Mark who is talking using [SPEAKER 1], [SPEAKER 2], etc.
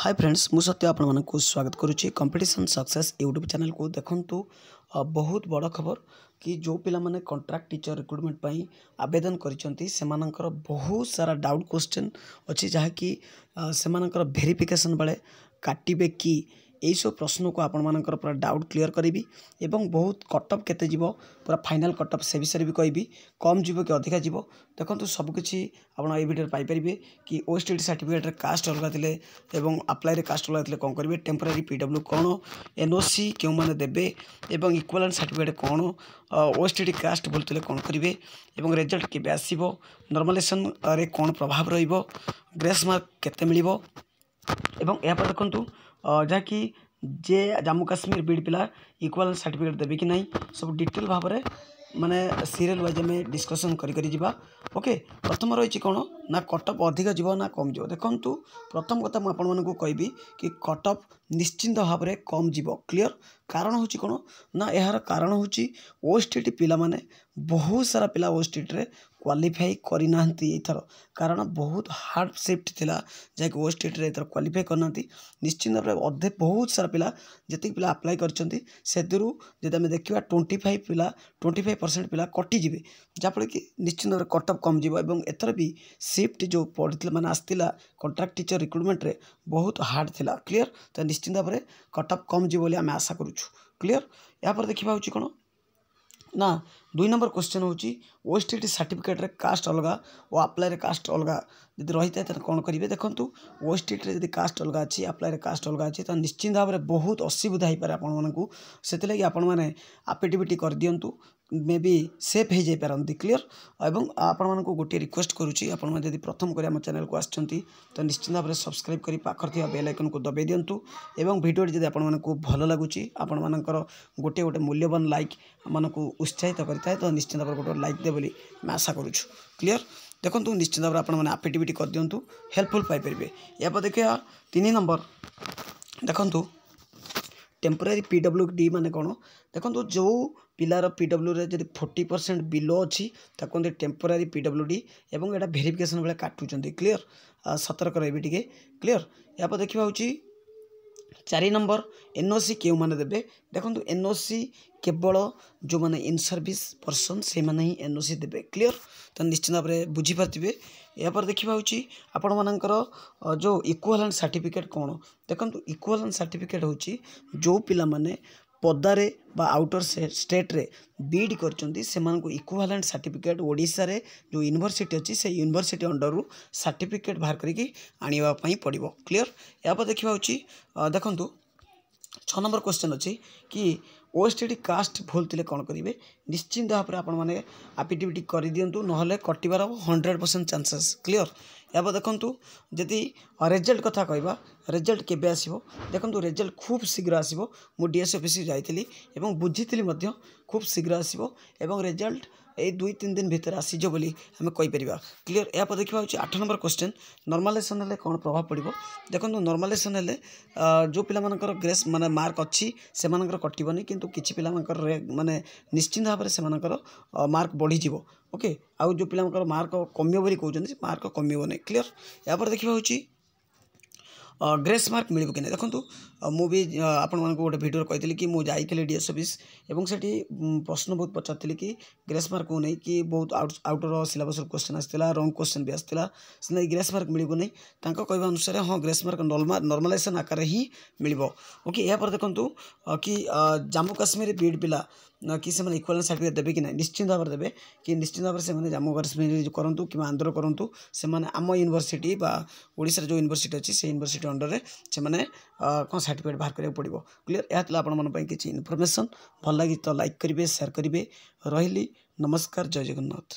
[SPEAKER 1] hi friends मु सत्य आपको स्वागत करुच्ची कंपिटिशन सक्सेस यूट्यूब चैनल को देखु बहुत बड़ खबर कि जो पाने कंट्राक्ट टीचर रिक्रुटमेंट पर आवेदन कर बहुत सारा डाउट क्वेश्चन अच्छी जहाँकि से भेरीफिकेसन बेले काटे कि ଏଇସବୁ ପ୍ରଶ୍ନକୁ ଆପଣମାନଙ୍କର ପୁରା ଡାଉଟ୍ କ୍ଲିୟର୍ କରିବି ଏବଂ ବହୁତ କଟଅଫ୍ କେତେ ଯିବ ପୁରା ଫାଇନାଲ୍ କଟଅଫ୍ ସେ ବିଷୟରେ ବି କହିବି କମ୍ ଯିବ କି ଅଧିକା ଯିବ ଦେଖନ୍ତୁ ସବୁକିଛି ଆପଣ ଏଇ ଭିଡ଼ିଓରେ ପାଇପାରିବେ କି ଓଏସ୍ଟି ସାର୍ଟିଫିକେଟ୍ରେ କାଷ୍ଟ ଅଲଗା ଥିଲେ ଏବଂ ଆପ୍ଲାଇରେ କାଷ୍ଟ ଅଲଗା ଥିଲେ କ'ଣ କରିବେ ଟେମ୍ପରାରୀ ପି ଡବ୍ଲ୍ୟୁ କ'ଣ ଏନ୍ ଓ ସି କେଉଁମାନେ ଦେବେ ଏବଂ ଇକ୍ୱାଲାନ୍ ସାର୍ଟିଫିକେଟ୍ କ'ଣ ଓଏସ୍ଟି କାଷ୍ଟ ଭୁଲ ଥିଲେ କ'ଣ କରିବେ ଏବଂ ରେଜଲ୍ଟ କେବେ ଆସିବ ନର୍ମାଲାଇଜେସନ୍ରେ କ'ଣ ପ୍ରଭାବ ରହିବ ଗ୍ରେସ୍ ମାର୍କ କେତେ ମିଳିବ ଏବଂ ଏହାପରେ ଦେଖନ୍ତୁ ଯାହାକି ଯେ ଜାମ୍ମୁ କାଶ୍ମୀର ବିଡ଼୍ ପିଲା ଇକ୍ୱାଲ୍ ସାର୍ଟିଫିକେଟ୍ ଦେବେ କି ନାହିଁ ସବୁ ଡିଟେଲ୍ ଭାବରେ ମାନେ ସିରିଏଲ୍ ୱାଇଜ୍ ଆମେ ଡିସ୍କସନ୍ କରି କରି ଯିବା ଓକେ ପ୍ରଥମ ରହିଛି କ'ଣ ନା କଟଅଫ୍ ଅଧିକ ଯିବ ନା କମ୍ ଯିବ ଦେଖନ୍ତୁ ପ୍ରଥମ କଥା ମୁଁ ଆପଣମାନଙ୍କୁ କହିବି କି କଟଅଫ୍ ନିଶ୍ଚିନ୍ତ ଭାବରେ କମ୍ ଯିବ କ୍ଲିଅର୍ କାରଣ ହେଉଛି କ'ଣ ନା ଏହାର କାରଣ ହେଉଛି ଓଏସ୍ଟିଟି ପିଲାମାନେ ବହୁତ ସାରା ପିଲା ଓଏସ୍ଟିଟିରେ କ୍ୱାଲିଫାଏ କରିନାହାନ୍ତି ଏଇଥର କାରଣ ବହୁତ ହାର୍ଡ଼ ସିଫ୍ଟ ଥିଲା ଯାହାକି ଓ ଷ୍ଟେଟ୍ରେ ଏଥର କ୍ୱାଲିଫାଏ କରିନାହାନ୍ତି ନିଶ୍ଚିନ୍ତ ଭାବରେ ଅଧେ ବହୁତ ସାରା ପିଲା ଯେତିକି ପିଲା ଆପ୍ଲାଏ କରିଛନ୍ତି ସେଥିରୁ ଯଦି ଆମେ ଦେଖିବା ଟ୍ୱେଣ୍ଟି ଫାଇଭ୍ ପିଲା ଟ୍ୱେଣ୍ଟି ଫାଇଭ୍ ପରସେଣ୍ଟ ପିଲା କଟିଯିବେ ଯାହାଫଳରେ କି ନିଶ୍ଚିନ୍ତ ଭାବରେ କଟ୍ ଅଫ୍ କମିଯିବ ଏବଂ ଏଥର ବି ସିଫ୍ଟ ଯେଉଁ ପଡ଼ିଥିଲା ମାନେ ଆସିଥିଲା କଣ୍ଟ୍ରାକ୍ଟ ଟିଚର୍ ରିକ୍ରୁଟମେଣ୍ଟରେ ବହୁତ ହାର୍ଡ଼ ଥିଲା କ୍ଲିଅର୍ ତ ନିଶ୍ଚିନ୍ତ ଭାବରେ କଟ୍ ଅଫ୍ କମିଯିବ ବୋଲି ଆମେ ଆଶା କରୁଛୁ କ୍ଲିଅର୍ ଏହାପରେ ଦେଖିବା ହେଉଛି କ'ଣ ନା ଦୁଇ ନମ୍ବର କ୍ୱେଶ୍ଚନ୍ ହେଉଛି ଓଏସ୍ଟି ସାର୍ଟିଫିକେଟ୍ରେ କାଷ୍ଟ ଅଲଗା ଓ ଆପ୍ଲାଏରେ କାଷ୍ଟ ଅଲଗା ଯଦି ରହିଥାଏ ତାହେଲେ କ'ଣ କରିବେ ଦେଖନ୍ତୁ ଓଏସ୍ଟିରେ ଯଦି କାଷ୍ଟ ଅଲଗା ଅଛି ଆପ୍ଲାଏରେ କାଷ୍ଟ ଅଲଗା ଅଛି ତାହେଲେ ନିଶ୍ଚିନ୍ତ ଭାବରେ ବହୁତ ଅସୁବିଧା ହୋଇପାରେ ଆପଣମାନଙ୍କୁ ସେଥିଲାଗି ଆପଣମାନେ ଆପିଟିବିଟି କରିଦିଅନ୍ତୁ ମେ ବି ସେଫ୍ ହେଇଯାଇପାରନ୍ତି କ୍ଲିଅର୍ ଏବଂ ଆପଣମାନଙ୍କୁ ଗୋଟିଏ ରିକ୍ୱେଷ୍ଟ କରୁଛି ଆପଣମାନେ ଯଦି ପ୍ରଥମ କରି ଆମ ଚ୍ୟାନେଲ୍କୁ ଆସିଛନ୍ତି ତ ନିଶ୍ଚିନ୍ତ ଭାବରେ ସବସ୍କ୍ରାଇବ୍ କରି ପାଖରେ ଥିବା ବେଲ୍ ଆଇକନ୍କୁ ଦବାଇ ଦିଅନ୍ତୁ ଏବଂ ଭିଡ଼ିଓଟି ଯଦି ଆପଣମାନଙ୍କୁ ଭଲ ଲାଗୁଛି ଆପଣମାନଙ୍କର ଗୋଟିଏ ଗୋଟେ ମୂଲ୍ୟବାନ ଲାଇକ୍ ମାନଙ୍କୁ ଉତ୍ସାହିତ କରି ଲାଗିଥାଏ ତ ନିଶ୍ଚିନ୍ତ ଭାବରେ ଗୋଟେ ଲାଇକ୍ ଦେବେ ବୋଲି ଆମେ ଆଶା କରୁଛୁ କ୍ଲିଅର ଦେଖନ୍ତୁ ନିଶ୍ଚିନ୍ତ ଭାବରେ ଆପଣମାନେ ଆଫିଡେଭିଟ୍ କରିଦିଅନ୍ତୁ ହେଲ୍ପଫୁଲ୍ ପାଇପାରିବେ ଏହାପରେ ଦେଖିବା ତିନି ନମ୍ବର ଦେଖନ୍ତୁ ଟେମ୍ପୋରାରୀ ପି ଡବ୍ଲ୍ୟୁ ଡି ମାନେ କ'ଣ ଦେଖନ୍ତୁ ଯେଉଁ ପିଲାର ପି ଡବ୍ଲ୍ୟୁରେ ଯଦି ଫୋର୍ଟି ପରସେଣ୍ଟ ବିଲୋ ଅଛି ତାକୁ କୁହନ୍ତି ଟେମ୍ପୋରାରୀ ପି ଡବ୍ଲ୍ୟୁ ଡି ଏବଂ ଏଇଟା ଭେରିଫିକେସନ୍ ବେଳେ କାଟୁଛନ୍ତି କ୍ଲିଅର ସତର୍କ ରହିବେ ଟିକେ କ୍ଲିଅର ଏହାପରେ ଦେଖିବା ହେଉଛି ଚାରି ନମ୍ବର ଏନ୍ ଓ ସି କେଉଁମାନେ ଦେବେ ଦେଖନ୍ତୁ ଏନ୍ ଓ ସି କେବଳ ଯେଉଁମାନେ ଇନ୍ ସର୍ଭିସ୍ ପର୍ସନ୍ ସେଇମାନେ ହିଁ ଏନ୍ ଓ ସି ଦେବେ କ୍ଲିଅର୍ ତ ନିଶ୍ଚିତ ଭାବରେ ବୁଝିପାରୁଥିବେ ଏହାପରେ ଦେଖିବା ହେଉଛି ଆପଣମାନଙ୍କର ଯେଉଁ ଇକ୍ୱାଲାନ୍ସ ସାର୍ଟିଫିକେଟ୍ କ'ଣ ଦେଖନ୍ତୁ ଇକ୍ୱାଲାନ୍ସ ସାର୍ଟିଫିକେଟ୍ ହେଉଛି ଯେଉଁ ପିଲାମାନେ ପଦାରେ ବା ଆଉଟର ଷ୍ଟେଟ୍ରେ ବି ଇ ଡ଼ି କରିଛନ୍ତି ସେମାନଙ୍କୁ ଇକ୍ୱାଲାଣ୍ଟ ସାର୍ଟିଫିକେଟ୍ ଓଡ଼ିଶାରେ ଯେଉଁ ୟୁନିଭର୍ସିଟି ଅଛି ସେଇ ୟୁନିଭର୍ସିଟି ଅଣ୍ଡରରୁ ସାର୍ଟିଫିକେଟ୍ ବାହାର କରିକି ଆଣିବା ପାଇଁ ପଡ଼ିବ କ୍ଲିଅର୍ ଏହାପରେ ଦେଖିବା ହେଉଛି ଦେଖନ୍ତୁ ଛଅ ନମ୍ବର କ୍ୱେଶ୍ଚନ୍ ଅଛି କି ଓଏସ୍ଟିଡ଼ି କାଷ୍ଟ ଭୁଲ ଥିଲେ କ'ଣ କରିବେ ନିଶ୍ଚିନ୍ତ ଭାବରେ ଆପଣମାନେ ଆଫିଡେଭିଟ୍ କରିଦିଅନ୍ତୁ ନହେଲେ କଟିବାର ହଣ୍ଡ୍ରେଡ଼ ପରସେଣ୍ଟ ଚାନ୍ସେସ୍ କ୍ଲିଅର୍ ଏବେ ଦେଖନ୍ତୁ ଯଦି ରେଜଲ୍ଟ କଥା କହିବା ରେଜଲ୍ଟ କେବେ ଆସିବ ଦେଖନ୍ତୁ ରେଜଲ୍ଟ ଖୁବ୍ ଶୀଘ୍ର ଆସିବ ମୁଁ ଡି ଏସ୍ ଅଫିସ୍ ଯାଇଥିଲି ଏବଂ ବୁଝିଥିଲି ମଧ୍ୟ ଖୁବ୍ ଶୀଘ୍ର ଆସିବ ଏବଂ ରେଜଲ୍ଟ ଏଇ ଦୁଇ ତିନି ଦିନ ଭିତରେ ଆସିଯିବ ବୋଲି ଆମେ କହିପାରିବା କ୍ଲିଅର୍ ଏହା ପରେ ଦେଖିବା ହେଉଛି ଆଠ ନମ୍ବର କ୍ୱେଶ୍ଚନ୍ ନର୍ମାଲାଇଜେସନ୍ ହେଲେ କ'ଣ ପ୍ରଭାବ ପଡ଼ିବ ଦେଖନ୍ତୁ ନର୍ମାଲାଇଜେସନ୍ ହେଲେ ଯେଉଁ ପିଲାମାନଙ୍କର ଗ୍ରେସ୍ ମାନେ ମାର୍କ ଅଛି ସେମାନଙ୍କର କଟିବନି କିନ୍ତୁ କିଛି ପିଲାମାନଙ୍କର ମାନେ ନିଶ୍ଚିନ୍ତ ଭାବରେ ସେମାନଙ୍କର ମାର୍କ ବଢ଼ିଯିବ ଓକେ ଆଉ ଯେଉଁ ପିଲାମାନଙ୍କର ମାର୍କ କମିବ ବୋଲି କହୁଛନ୍ତି ମାର୍କ କମିବନି କ୍ଲିଅର୍ ଏହାପରେ ଦେଖିବା ହେଉଛି ଡ୍ରେସ୍ ମାର୍କ ମିଳିବ କି ନାହିଁ ଦେଖନ୍ତୁ ମୁଁ ବି ଆପଣମାନଙ୍କୁ ଗୋଟେ ଭିଡ଼ିଓରେ କହିଥିଲି କି ମୁଁ ଯାଇଥିଲି ଡି ଏସ୍ ଅଫିସ୍ ଏବଂ ସେଠି ପ୍ରଶ୍ନ ବହୁତ ପଚାରିଥିଲି କି ଗ୍ରେସ୍ ମାର୍କକୁ ନେଇକି ବହୁତ ଆଉଟ୍ ଆଉଟ୍ର ସିଲାବସ୍ରୁ କୋଶ୍ଚିନ୍ ଆସିଥିଲା ରଙ୍ଗ କୋଶ୍ଚିନ୍ ବି ଆସିଥିଲା ସେ ନେଇ ଗ୍ରେସ୍ ମାର୍କ ମିଳିବ ନାହିଁ ତାଙ୍କ କହିବା ଅନୁସାରେ ହଁ ଗ୍ରେସ୍ ମାର୍କ ନର୍ମାଲାଇଜେସନ୍ ଆକାରରେ ହିଁ ମିଳିବ ଓକେ ଏହାପରେ ଦେଖନ୍ତୁ କି ଜାମ୍ମୁ କାଶ୍ମୀର ବିଇଡ଼ି ପିଲା নাকি সে মানে ইকুয়াল সার্টিফিকেট দেবে কি না নিশ্চয় দাৰ দেবে কি নিশ্চয় দাৰ সে মানে যামু কৰ স্পিন কৰন্তু কি আন্ধৰ কৰন্তু সে মানে আমা ইউনিভার্সিটি বা ওড়িশাৰ যো ইউনিভার্সিটি আছে সেই ইউনিভার্সিটি আণ্ডৰে সে মানে কোন সার্টিফিকেট বাহৰ কৰিব পঢ়িব ক্লিয়ার এ তলে আপোন মান পই কিচ ইনফৰমেচন ভাল লাগি তে লাইক কৰিবে শেয়ার কৰিবে রইলি নমস্কার জয় জয় গণনাথ